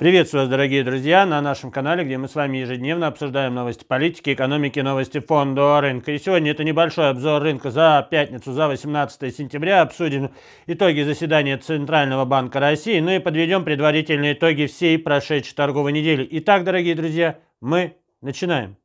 Приветствую вас, дорогие друзья, на нашем канале, где мы с вами ежедневно обсуждаем новости политики, экономики, новости фонда рынка. И сегодня это небольшой обзор рынка за пятницу, за 18 сентября. Обсудим итоги заседания Центрального банка России, ну и подведем предварительные итоги всей прошедшей торговой недели. Итак, дорогие друзья, мы начинаем.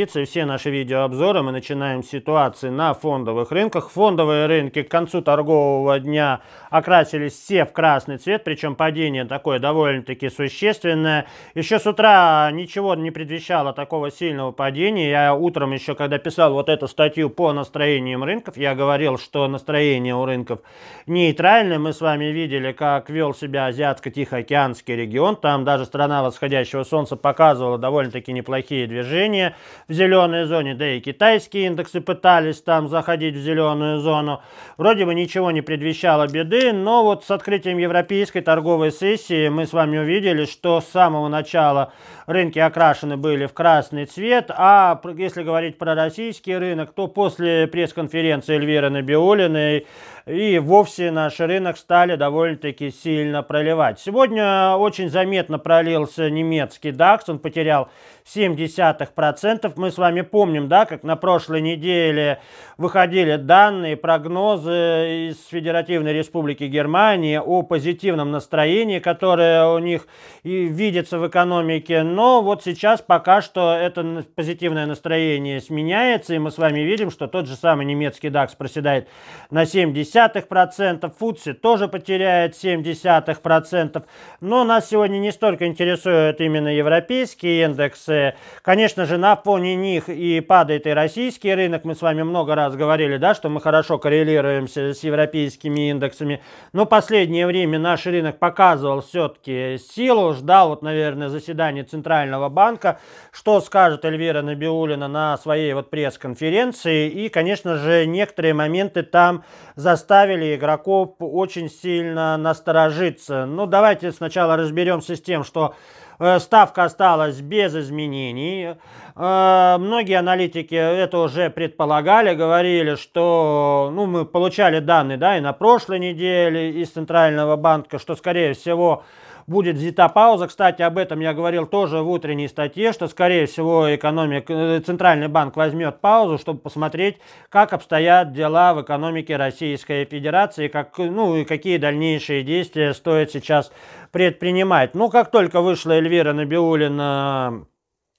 традиции, все наши видеообзоры мы начинаем с ситуации на фондовых рынках. Фондовые рынки к концу торгового дня окрасились все в красный цвет, причем падение такое довольно-таки существенное. Еще с утра ничего не предвещало такого сильного падения. Я утром еще, когда писал вот эту статью по настроениям рынков, я говорил, что настроение у рынков нейтральное. Мы с вами видели, как вел себя Азиатско-Тихоокеанский регион. Там даже страна восходящего солнца показывала довольно-таки неплохие движения в зеленой зоне, да и китайские индексы пытались там заходить в зеленую зону. Вроде бы ничего не предвещало беды, но вот с открытием европейской торговой сессии мы с вами увидели, что с самого начала рынки окрашены были в красный цвет, а если говорить про российский рынок, то после пресс-конференции Эльвиры Набиулиной и вовсе наш рынок стали довольно-таки сильно проливать. Сегодня очень заметно пролился немецкий DAX, он потерял 0,7%. Мы с вами помним, да, как на прошлой неделе выходили данные, прогнозы из Федеративной Республики Германии о позитивном настроении, которое у них и видится в экономике. Но вот сейчас пока что это позитивное настроение сменяется, и мы с вами видим, что тот же самый немецкий DAX проседает на 70 0,7%, Фудси тоже потеряет 0,7%. Но нас сегодня не столько интересуют именно европейские индексы. Конечно же, на фоне них и падает и российский рынок. Мы с вами много раз говорили, да, что мы хорошо коррелируемся с европейскими индексами. Но последнее время наш рынок показывал все-таки силу, ждал, вот, наверное, заседание Центрального банка, что скажет Эльвира Набиулина на своей вот пресс-конференции. И, конечно же, некоторые моменты там за заставили игроков очень сильно насторожиться. Ну, давайте сначала разберемся с тем, что э, ставка осталась без изменений. Э, многие аналитики это уже предполагали, говорили, что ну, мы получали данные да, и на прошлой неделе из Центрального банка, что, скорее всего, будет взята пауза. Кстати, об этом я говорил тоже в утренней статье, что, скорее всего, экономик, э, Центральный банк возьмет паузу, чтобы посмотреть, как обстоят дела в экономике Российской Федерации, как, ну и какие дальнейшие действия стоит сейчас предпринимать. Ну, как только вышла Эльвира Набиулина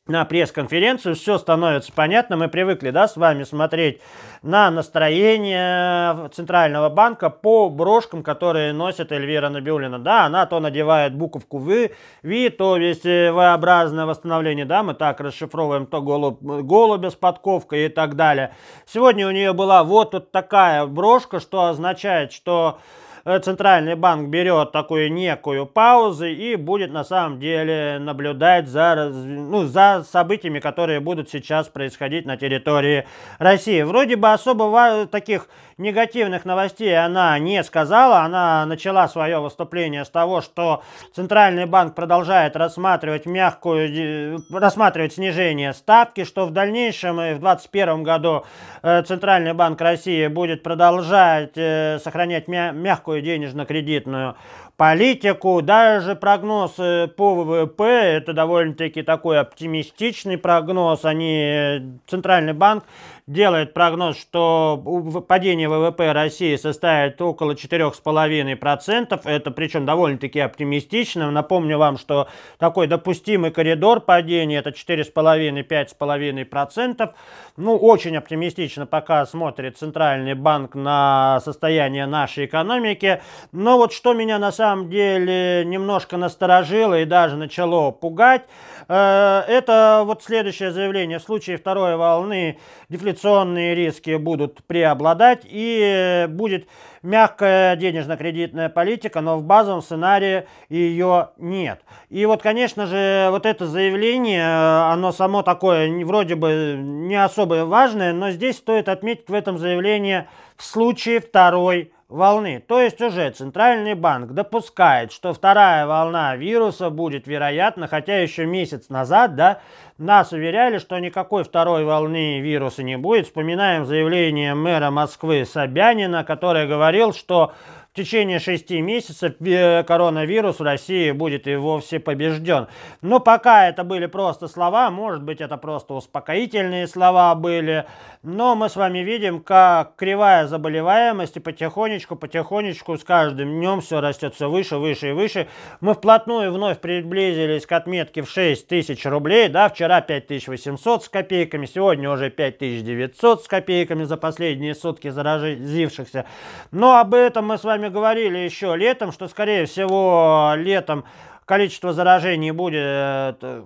на пресс-конференцию, все становится понятно. Мы привыкли да, с вами смотреть на настроение Центрального банка по брошкам, которые носит Эльвира Набиулина. Да, она то надевает буковку «В», «Ви», то есть э, V-образное восстановление, да, мы так расшифровываем, то голубь, голубя с подковкой и так далее. Сегодня у нее была вот тут такая брошка, что означает, что Э, центральный банк берет такую некую паузу и будет на самом деле наблюдать за, ну, за событиями, которые будут сейчас происходить на территории России. Вроде бы особо таких негативных новостей она не сказала. Она начала свое выступление с того, что Центральный банк продолжает рассматривать мягкую, рассматривать снижение ставки, что в дальнейшем и в 2021 году э, Центральный банк России будет продолжать э, сохранять мягкую денежно-кредитную политику, даже прогноз по ВВП, это довольно-таки такой оптимистичный прогноз, они, э, Центральный банк делает прогноз, что падение ВВП России составит около 4,5%, это причем довольно-таки оптимистично, напомню вам, что такой допустимый коридор падения это 4,5-5,5%, ну, очень оптимистично пока смотрит Центральный банк на состояние нашей экономики, но вот что меня на самом самом деле немножко насторожило и даже начало пугать, э, это вот следующее заявление. В случае второй волны дефляционные риски будут преобладать и э, будет мягкая денежно-кредитная политика, но в базовом сценарии ее нет. И вот, конечно же, вот это заявление, э, оно само такое вроде бы не особо важное, но здесь стоит отметить в этом заявлении в случае второй волны, то есть уже Центральный банк допускает, что вторая волна вируса будет вероятно, хотя еще месяц назад, да, нас уверяли, что никакой второй волны вируса не будет. Вспоминаем заявление мэра Москвы Собянина, который говорил, что в течение шести месяцев э, коронавирус в России будет и вовсе побежден. Но пока это были просто слова, может быть это просто успокоительные слова были, но мы с вами видим, как кривая заболеваемости потихонечку, потихонечку с каждым днем все растет все выше, выше и выше. Мы вплотную вновь приблизились к отметке в 6 тысяч рублей, да, вчера 5800 с копейками, сегодня уже 5900 с копейками за последние сутки заразившихся. Но об этом мы с вами вами говорили еще летом, что, скорее всего, летом количество заражений будет э,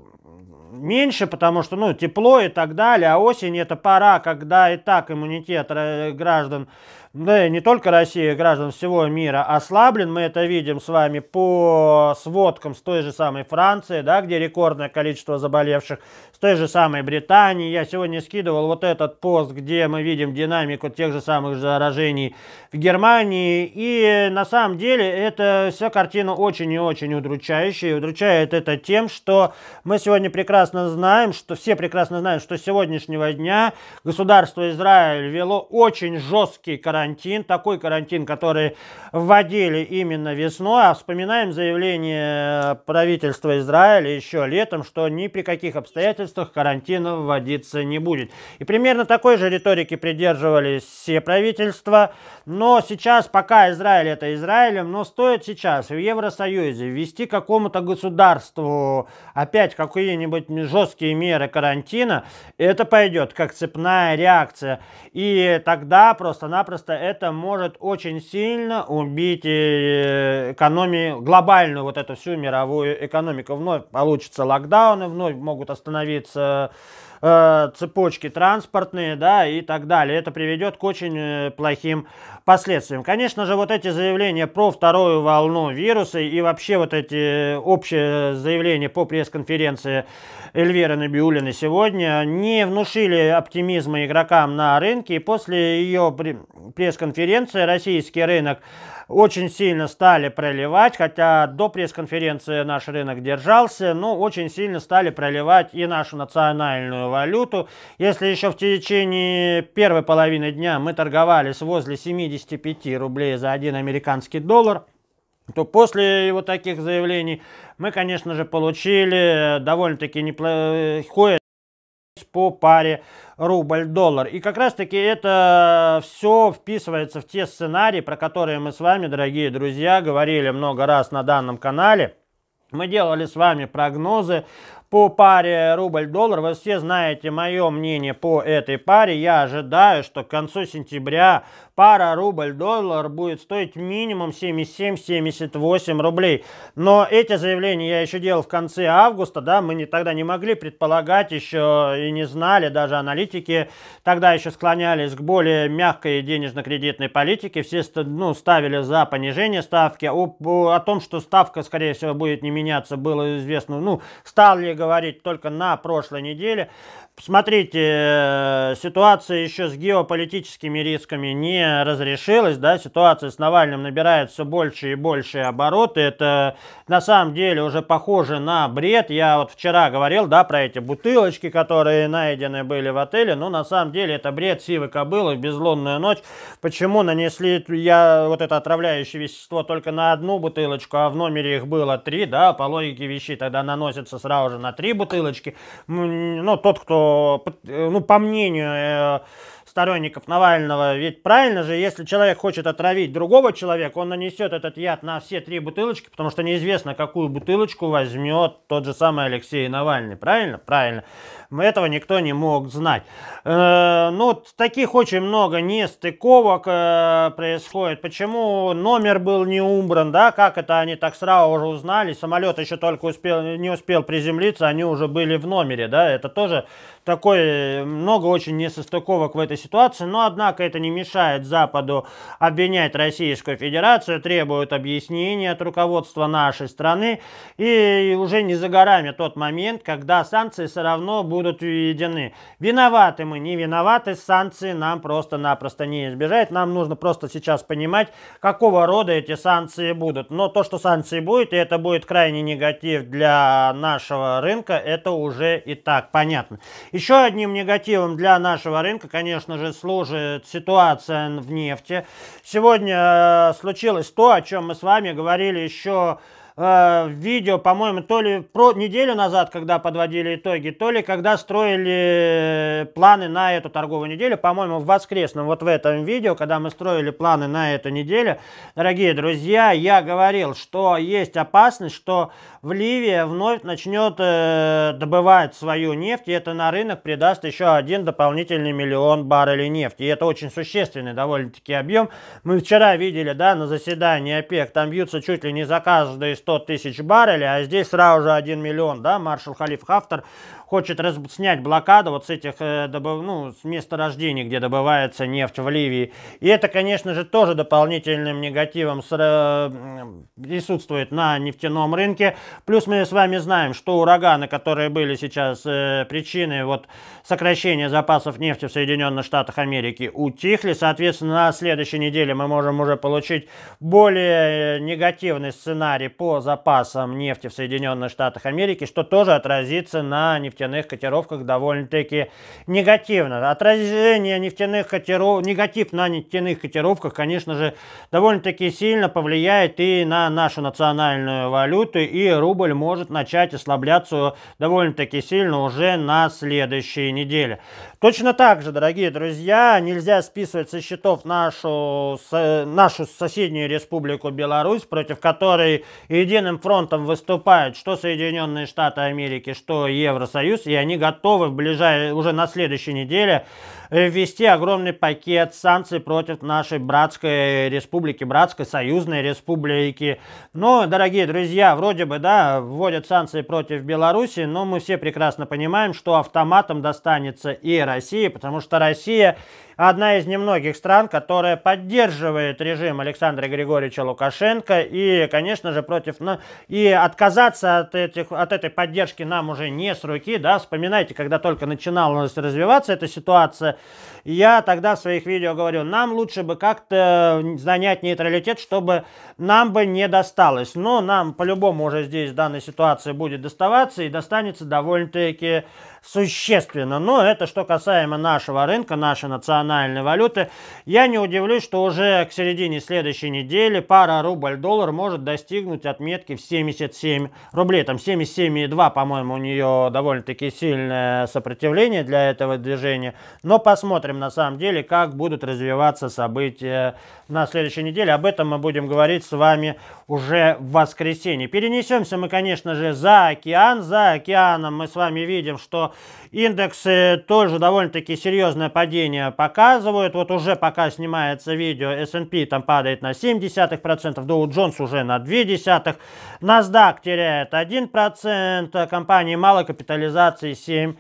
меньше, потому что, ну, тепло и так далее, а осень это пора, когда и так иммунитет э, граждан, да не только России, граждан всего мира ослаблен, мы это видим с вами по сводкам с той же самой Франции, да, где рекордное количество заболевших, той же самой Британии. Я сегодня скидывал вот этот пост, где мы видим динамику тех же самых заражений в Германии. И на самом деле это вся картина очень и очень удручающая. И удручает это тем, что мы сегодня прекрасно знаем, что все прекрасно знают, что с сегодняшнего дня государство Израиль вело очень жесткий карантин, такой карантин, который вводили именно весной. А вспоминаем заявление правительства Израиля еще летом, что ни при каких обстоятельствах правительствах карантина вводиться не будет. И примерно такой же риторики придерживались все правительства. Но сейчас, пока Израиль это Израилем, но стоит сейчас в Евросоюзе ввести какому-то государству опять какие-нибудь жесткие меры карантина, это пойдет как цепная реакция. И тогда просто-напросто это может очень сильно убить э, экономию, глобальную вот эту всю мировую экономику. Вновь получится локдауны, вновь могут остановить развиться э, цепочки транспортные, да, и так далее. Это приведет к очень э, плохим последствиям. Конечно же, вот эти заявления про вторую волну вируса и вообще вот эти э, общие заявления по пресс-конференции Эльвиры Набиулиной сегодня не внушили оптимизма игрокам на рынке. И после ее пресс-конференции российский рынок очень сильно стали проливать, хотя до пресс-конференции наш рынок держался, но очень сильно стали проливать и нашу национальную валюту. Если еще в течение первой половины дня мы торговались возле 75 рублей за один американский доллар, то после его таких заявлений мы, конечно же, получили довольно-таки неплохое по паре рубль-доллар. И как раз-таки это все вписывается в те сценарии, про которые мы с вами, дорогие друзья, говорили много раз на данном канале. Мы делали с вами прогнозы по паре рубль-доллар. Вы все знаете мое мнение по этой паре. Я ожидаю, что к концу сентября пара рубль-доллар будет стоить минимум 77-78 рублей. Но эти заявления я еще делал в конце августа, да, мы не, тогда не могли предполагать еще и не знали, даже аналитики тогда еще склонялись к более мягкой денежно-кредитной политике, все ну, ставили за понижение ставки, о, о том, что ставка, скорее всего, будет не меняться, было известно, ну, стали говорить только на прошлой неделе, Смотрите, э, ситуация еще с геополитическими рисками не разрешилась, да, ситуация с Навальным набирает все больше и больше обороты, это на самом деле уже похоже на бред, я вот вчера говорил, да, про эти бутылочки, которые найдены были в отеле, но ну, на самом деле это бред сивы кобылы безлунная ночь, почему нанесли я вот это отравляющее вещество только на одну бутылочку, а в номере их было три, да, по логике вещей тогда наносится сразу же на три бутылочки, ну, тот, кто Э, ну, по мнению э, сторонников Навального, ведь правильно же, если человек хочет отравить другого человека, он нанесет этот яд на все три бутылочки, потому что неизвестно, какую бутылочку возьмет тот же самый Алексей Навальный, правильно? Правильно. Этого никто не мог знать. Э, ну, таких очень много нестыковок э, происходит. Почему номер был не убран, да, как это они так сразу уже узнали. Самолет еще только успел, не успел приземлиться, они уже были в номере, да. Это тоже такой, много очень несостыковок в этой ситуации. Но, однако, это не мешает Западу обвинять Российскую Федерацию, требуют объяснений от руководства нашей страны. И уже не за горами тот момент, когда санкции все равно будут будут введены. Виноваты мы, не виноваты, санкции нам просто-напросто не избежать. Нам нужно просто сейчас понимать, какого рода эти санкции будут. Но то, что санкции будут, и это будет крайне негатив для нашего рынка, это уже и так понятно. Еще одним негативом для нашего рынка, конечно же, служит ситуация в нефти. Сегодня э, случилось то, о чем мы с вами говорили еще э, видео, по-моему, то ли про неделю назад, когда подводили итоги, то ли когда строили э, планы на эту торговую неделю, по-моему, в воскресном вот в этом видео, когда мы строили планы на эту неделю, дорогие друзья, я говорил, что есть опасность, что в Ливии вновь начнет э, добывать свою нефть, и это на рынок придаст еще один дополнительный миллион баррелей нефти. И это очень существенный довольно-таки объем. Мы вчера видели, да, на заседании ОПЕК, там бьются чуть ли не за каждые 100 тысяч баррелей, а здесь сразу же 1 миллион, да, маршал Халиф Хафтар хочет раз... снять блокаду вот с этих, э, добыв... ну, с месторождений, где добывается нефть в Ливии. И это, конечно же, тоже дополнительным негативом с... э, присутствует на нефтяном рынке. Плюс мы с вами знаем, что ураганы, которые были сейчас э, причиной вот сокращения запасов нефти в Соединенных Штатах Америки, утихли. Соответственно, на следующей неделе мы можем уже получить более э, негативный сценарий по запасам нефти в Соединенных Штатах Америки, что тоже отразится на нефтяном нефтяных котировках довольно-таки негативно. Отражение нефтяных котиров негатив на нефтяных котировках, конечно же, довольно-таки сильно повлияет и на нашу национальную валюту, и рубль может начать ослабляться довольно-таки сильно уже на следующей неделе. Точно так же, дорогие друзья, нельзя списывать со счетов нашу, с, нашу соседнюю республику Беларусь, против которой единым фронтом выступают что Соединенные Штаты Америки, что Евросоюз, Союз, и они готовы в ближай... уже на следующей неделе ввести огромный пакет санкций против нашей братской республики, братской союзной республики. Но, ну, дорогие друзья, вроде бы, да, вводят санкции против Беларуси, но мы все прекрасно понимаем, что автоматом достанется и России, потому что Россия одна из немногих стран, которая поддерживает режим Александра Григорьевича Лукашенко. И, конечно же, против... И отказаться от, этих, от этой поддержки нам уже не с руки. Да? Вспоминайте, когда только начинала развиваться эта ситуация, я тогда в своих видео говорю, нам лучше бы как-то э, занять нейтралитет, чтобы нам бы не досталось. Но нам по-любому уже здесь в данной ситуации будет доставаться и достанется довольно-таки существенно. Но это что касаемо нашего рынка, нашей национальной валюты. Я не удивлюсь, что уже к середине следующей недели пара рубль-доллар может достигнуть отметки в 77 рублей. Там 77,2, по-моему, у нее довольно-таки сильное сопротивление для этого движения. Но посмотрим на самом деле, как будут развиваться события на следующей неделе. Об этом мы будем говорить с вами уже в воскресенье. Перенесемся мы, конечно же, за океан. За океаном мы с вами видим, что Индексы тоже довольно-таки серьезное падение показывают. Вот уже пока снимается видео, S&P там падает на 0,7%, Dow Jones уже на 0,2%, NASDAQ теряет 1%, а компании малой капитализации 7%.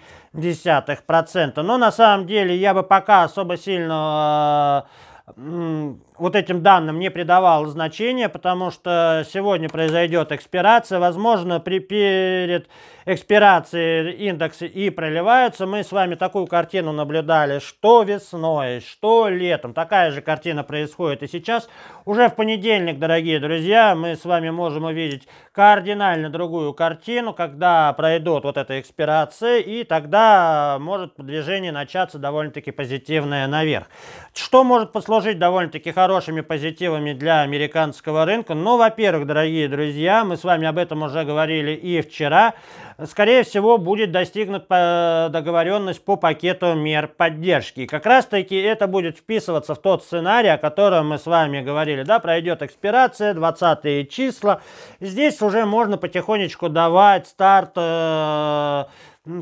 Но на самом деле я бы пока особо сильно а, вот этим данным не придавал значения, потому что сегодня произойдет экспирация. Возможно, при, перед экспирацией индексы и проливаются. Мы с вами такую картину наблюдали, что весной, что летом. Такая же картина происходит и сейчас. Уже в понедельник, дорогие друзья, мы с вами можем увидеть кардинально другую картину, когда пройдут вот эта экспирация, и тогда может движение начаться довольно-таки позитивное наверх. Что может послужить довольно-таки хорошим хорошими позитивами для американского рынка. Ну, во-первых, дорогие друзья, мы с вами об этом уже говорили и вчера, скорее всего, будет достигнут э, договоренность по пакету мер поддержки. И как раз-таки это будет вписываться в тот сценарий, о котором мы с вами говорили. Да, пройдет экспирация, 20 числа. Здесь уже можно потихонечку давать старт э,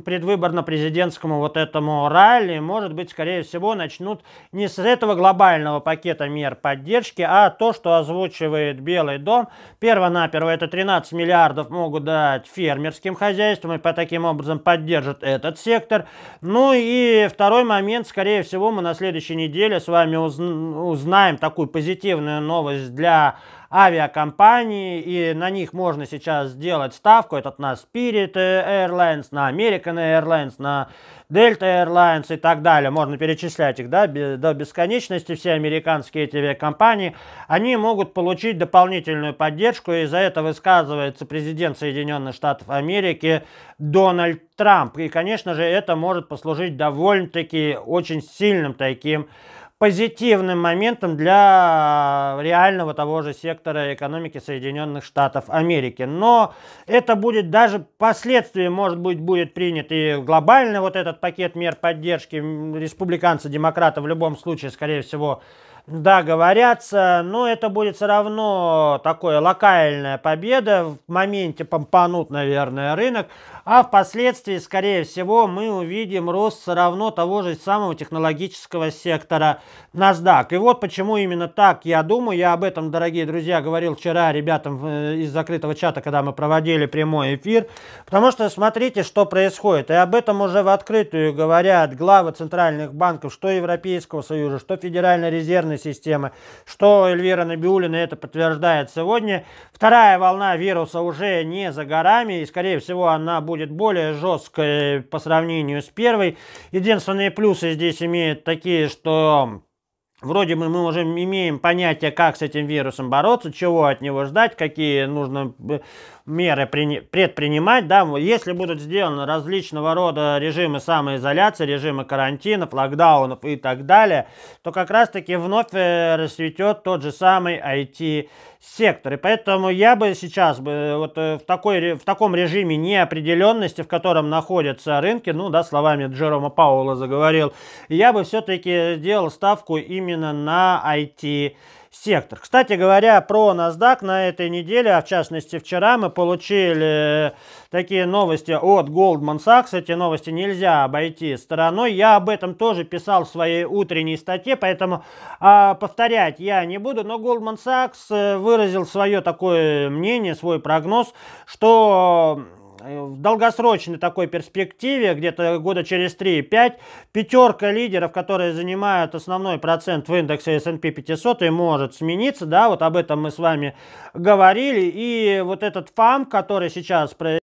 предвыборно-президентскому вот этому ралли, может быть, скорее всего, начнут не с этого глобального пакета мер поддержки, а то, что озвучивает Белый дом. Первонаперво это 13 миллиардов могут дать фермерским хозяйствам и по таким образом поддержат этот сектор. Ну и второй момент, скорее всего, мы на следующей неделе с вами узнаем такую позитивную новость для авиакомпании, и на них можно сейчас сделать ставку. Этот на Spirit Airlines, на American Airlines, на Delta Airlines и так далее. Можно перечислять их да, до бесконечности, все американские эти авиакомпании. Они могут получить дополнительную поддержку, и за это высказывается президент Соединенных Штатов Америки Дональд Трамп. И, конечно же, это может послужить довольно-таки очень сильным таким позитивным моментом для а, реального того же сектора экономики Соединенных Штатов Америки. Но это будет даже последствия, может быть, будет принят и глобально вот этот пакет мер поддержки республиканцы, демократы в любом случае, скорее всего, да, говорятся, но это будет все равно такое локальная победа. В моменте помпанут, наверное, рынок. А впоследствии, скорее всего, мы увидим рост все равно того же самого технологического сектора NASDAQ. И вот почему именно так, я думаю, я об этом, дорогие друзья, говорил вчера ребятам э, из закрытого чата, когда мы проводили прямой эфир. Потому что смотрите, что происходит. И об этом уже в открытую говорят главы центральных банков, что Европейского Союза, что Федеральной резервной нервной системы, что Эльвира Набиулина это подтверждает сегодня. Вторая волна вируса уже не за горами, и, скорее всего, она будет более жесткой по сравнению с первой. Единственные плюсы здесь имеют такие, что Вроде бы мы уже имеем понятие, как с этим вирусом бороться, чего от него ждать, какие нужно меры предпринимать, да, если будут сделаны различного рода режимы самоизоляции, режимы карантинов, локдаунов и так далее, то как раз-таки вновь э, расцветет тот же самый IT сектор. И поэтому я бы сейчас бы э, вот э, в, такой, в таком режиме неопределенности, в котором находятся рынки, ну да, словами Джерома Пауэлла заговорил, я бы все-таки сделал ставку именно на IT-сектор сектор. Кстати говоря, про NASDAQ на этой неделе, а в частности вчера, мы получили э, такие новости от Goldman Sachs. Эти новости нельзя обойти стороной. Я об этом тоже писал в своей утренней статье, поэтому а, повторять я не буду. Но Goldman Sachs э, выразил свое такое мнение, свой прогноз, что Э, в долгосрочной такой перспективе, где-то года через 3-5, пятерка лидеров, которые занимают основной процент в индексе S&P 500 и может смениться, да, вот об этом мы с вами говорили, и вот этот фам, который сейчас происходит,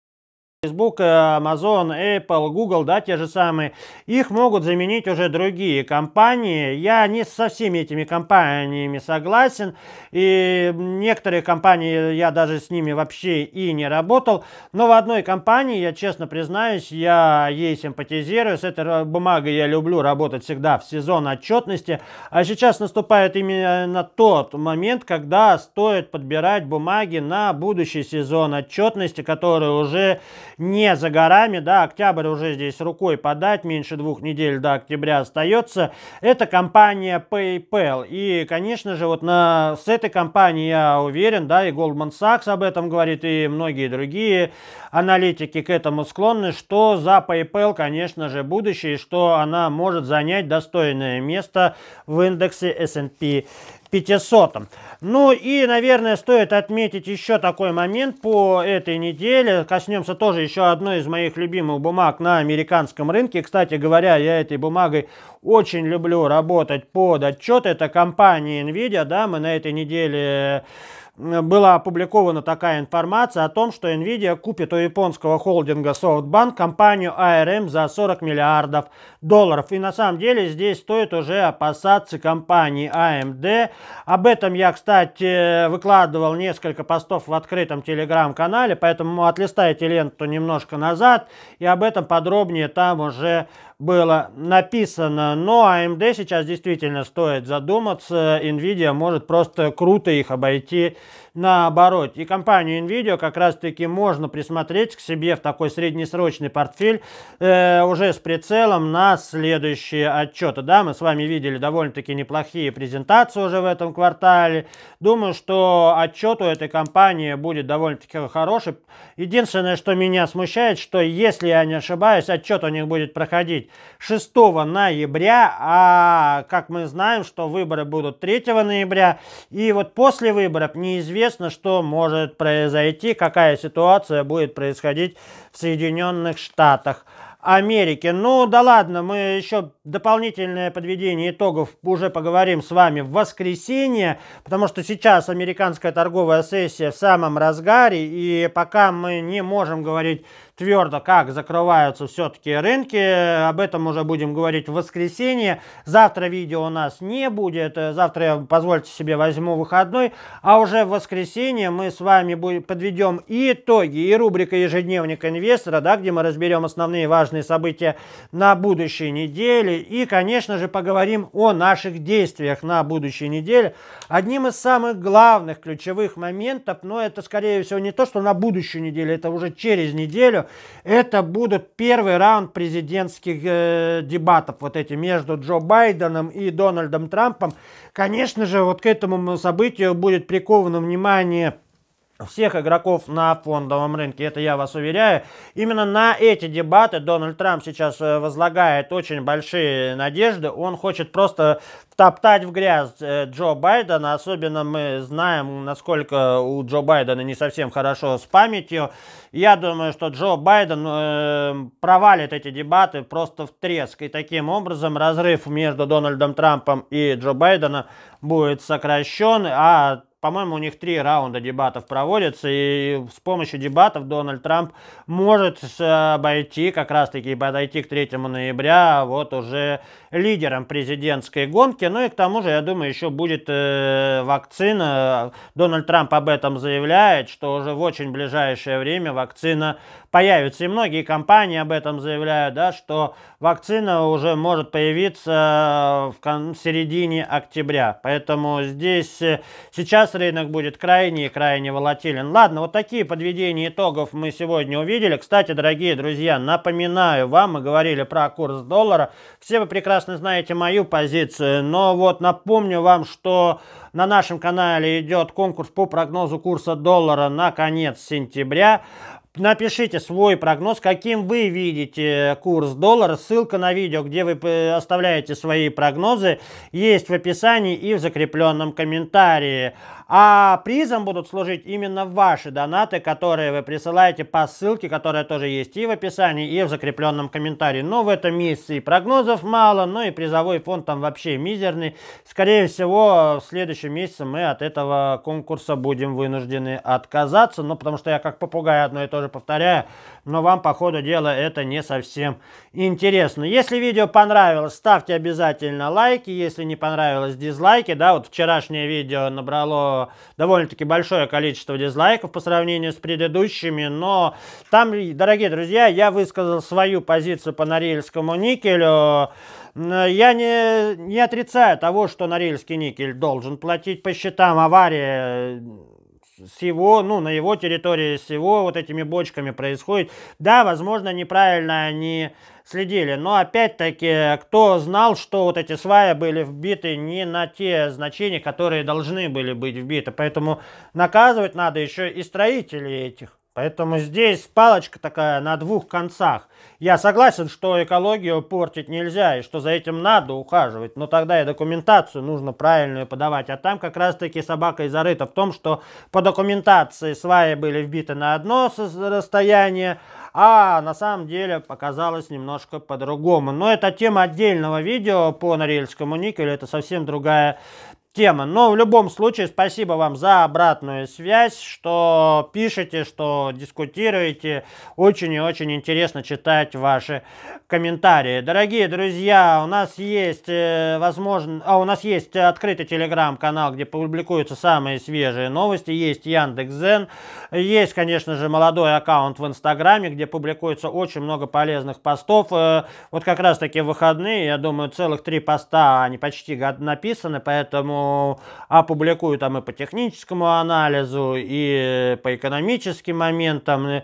Facebook, э, Amazon, Apple, Google, да, те же самые, их могут заменить уже другие компании. Я не со всеми этими компаниями согласен, и некоторые компании, я даже с ними вообще и не работал, но в одной компании, я честно признаюсь, я ей симпатизирую, с этой бумагой я люблю работать всегда в сезон отчетности, а сейчас наступает именно тот момент, когда стоит подбирать бумаги на будущий сезон отчетности, который уже не за горами, да, октябрь уже здесь рукой подать, меньше двух недель до октября остается, это компания PayPal. И, конечно же, вот на, с этой компанией, я уверен, да, и Goldman Sachs об этом говорит, и многие другие аналитики к этому склонны, что за PayPal, конечно же, будущее, и что она может занять достойное место в индексе S&P 500. Ну и, наверное, стоит отметить еще такой момент по этой неделе. Коснемся тоже еще одной из моих любимых бумаг на американском рынке. Кстати говоря, я этой бумагой очень люблю работать под отчет. Это компания NVIDIA, да, мы на этой неделе была опубликована такая информация о том, что Nvidia купит у японского холдинга SoftBank компанию ARM за 40 миллиардов долларов. И на самом деле здесь стоит уже опасаться компании AMD. Об этом я, кстати, выкладывал несколько постов в открытом телеграм-канале, поэтому отлистайте ленту немножко назад и об этом подробнее там уже было написано. Но AMD а сейчас действительно стоит задуматься. Nvidia может просто круто их обойти наоборот И компанию NVIDIA как раз-таки можно присмотреть к себе в такой среднесрочный портфель э, уже с прицелом на следующие отчеты. Да, мы с вами видели довольно-таки неплохие презентации уже в этом квартале. Думаю, что отчет у этой компании будет довольно-таки хороший. Единственное, что меня смущает, что если я не ошибаюсь, отчет у них будет проходить 6 ноября, а как мы знаем, что выборы будут 3 ноября. И вот после выборов неизвестно, неизвестно, что может произойти, какая ситуация будет происходить в Соединенных Штатах. Америки. Ну да ладно, мы еще дополнительное подведение итогов уже поговорим с вами в воскресенье, потому что сейчас американская торговая сессия в самом разгаре, и пока мы не можем говорить твердо, как закрываются все-таки рынки. Об этом уже будем говорить в воскресенье. Завтра видео у нас не будет. Завтра я, позвольте себе, возьму выходной. А уже в воскресенье мы с вами подведем и итоги, и рубрика ежедневника инвестора», да, где мы разберем основные важные интересные события на будущей неделе. И, конечно же, поговорим о наших действиях на будущей неделе. Одним из самых главных ключевых моментов, но это, скорее всего, не то, что на будущую неделю, это уже через неделю, это будут первый раунд президентских э, дебатов, вот эти между Джо Байденом и Дональдом Трампом. Конечно же, вот к этому событию будет приковано внимание всех игроков на фондовом рынке, это я вас уверяю. Именно на эти дебаты Дональд Трамп сейчас э, возлагает очень большие надежды. Он хочет просто топтать в грязь э, Джо Байдена. Особенно мы знаем, насколько у Джо Байдена не совсем хорошо с памятью. Я думаю, что Джо Байден э, провалит эти дебаты просто в треск. И таким образом разрыв между Дональдом Трампом и Джо Байденом будет сокращен, а по-моему, у них три раунда дебатов проводятся, и с помощью дебатов Дональд Трамп может обойти, как раз-таки подойти к 3 ноября а вот уже лидером президентской гонки. Ну и к тому же, я думаю, еще будет э, вакцина. Дональд Трамп об этом заявляет, что уже в очень ближайшее время вакцина появится. И многие компании об этом заявляют, да, что вакцина уже может появиться э, в середине октября. Поэтому здесь э, сейчас рынок будет крайне и крайне волатилен. Ладно, вот такие подведения итогов мы сегодня увидели. Кстати, дорогие друзья, напоминаю вам, мы говорили про курс доллара. Все вы прекрасно знаете мою позицию, но вот напомню вам, что на нашем канале идет конкурс по прогнозу курса доллара на конец сентября. Напишите свой прогноз, каким вы видите курс доллара. Ссылка на видео, где вы э, оставляете свои прогнозы, есть в описании и в закрепленном комментарии. А призом будут служить именно ваши донаты, которые вы присылаете по ссылке, которая тоже есть и в описании, и в закрепленном комментарии. Но в этом месяце и прогнозов мало, но и призовой фонд там вообще мизерный. Скорее всего, в следующем месяце мы от этого конкурса будем вынуждены отказаться, ну, потому что я как попугай одно и то же повторяю, но вам, по ходу дела, это не совсем интересно. Если видео понравилось, ставьте обязательно лайки, если не понравилось, дизлайки, да, вот вчерашнее видео набрало довольно-таки большое количество дизлайков по сравнению с предыдущими, но там, дорогие друзья, я высказал свою позицию по Норильскому никелю. Я не, не отрицаю того, что Норильский никель должен платить по счетам аварии с его, ну, на его территории, с его вот этими бочками происходит. Да, возможно, неправильно они следили, но опять-таки, кто знал, что вот эти сваи были вбиты не на те значения, которые должны были быть вбиты. Поэтому наказывать надо еще и строителей этих. Поэтому здесь палочка такая на двух концах. Я согласен, что экологию портить нельзя и что за этим надо ухаживать, но тогда и документацию нужно правильную подавать. А там как раз-таки собака и зарыта в том, что по документации сваи были вбиты на одно расстояние, а на самом деле показалось немножко по-другому. Но это тема отдельного видео по Норильскому никелю, это совсем другая тема. Но в любом случае, спасибо вам за обратную связь, что пишете, что дискутируете. Очень и очень интересно читать ваши комментарии. Дорогие друзья, у нас есть э, возможно, а у нас есть открытый телеграм-канал, где публикуются самые свежие новости. Есть Яндекс.Зен, есть, конечно же, молодой аккаунт в Инстаграме, где публикуется очень много полезных постов. Э, вот как раз-таки выходные, я думаю, целых три поста, они почти написаны, поэтому опубликую а там и по техническому анализу, и э, по экономическим моментам. Э,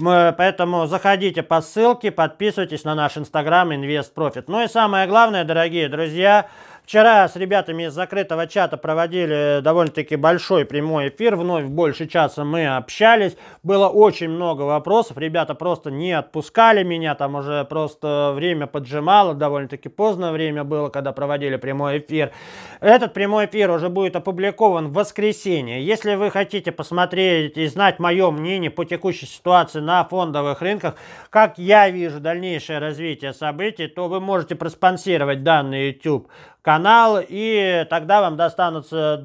э, поэтому заходите по ссылке, подписывайтесь на наш инстаграм Инвест Профит. Ну и самое главное, дорогие друзья, Вчера с ребятами из закрытого чата проводили э, довольно-таки большой прямой эфир. Вновь больше часа мы общались. Было очень много вопросов. Ребята просто не отпускали меня. Там уже просто время поджимало. Довольно-таки поздно время было, когда проводили прямой эфир. Этот прямой эфир уже будет опубликован в воскресенье. Если вы хотите посмотреть и знать мое мнение по текущей ситуации на фондовых рынках, как я вижу дальнейшее развитие событий, то вы можете проспонсировать данный YouTube канал, и тогда вам достанутся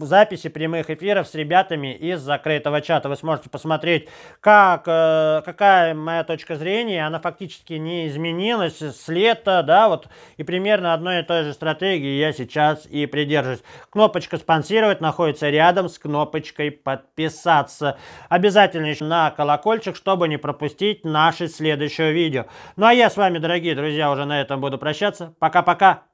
записи прямых эфиров с ребятами из закрытого чата. Вы сможете посмотреть, как, э, какая моя точка зрения, она фактически не изменилась с лета, да, вот, и примерно одной и той же стратегии я сейчас и придерживаюсь. Кнопочка «Спонсировать» находится рядом с кнопочкой «Подписаться». Обязательно еще на колокольчик, чтобы не пропустить наше следующее видео. Ну а я с вами, дорогие друзья, уже на этом буду прощаться. Пока-пока!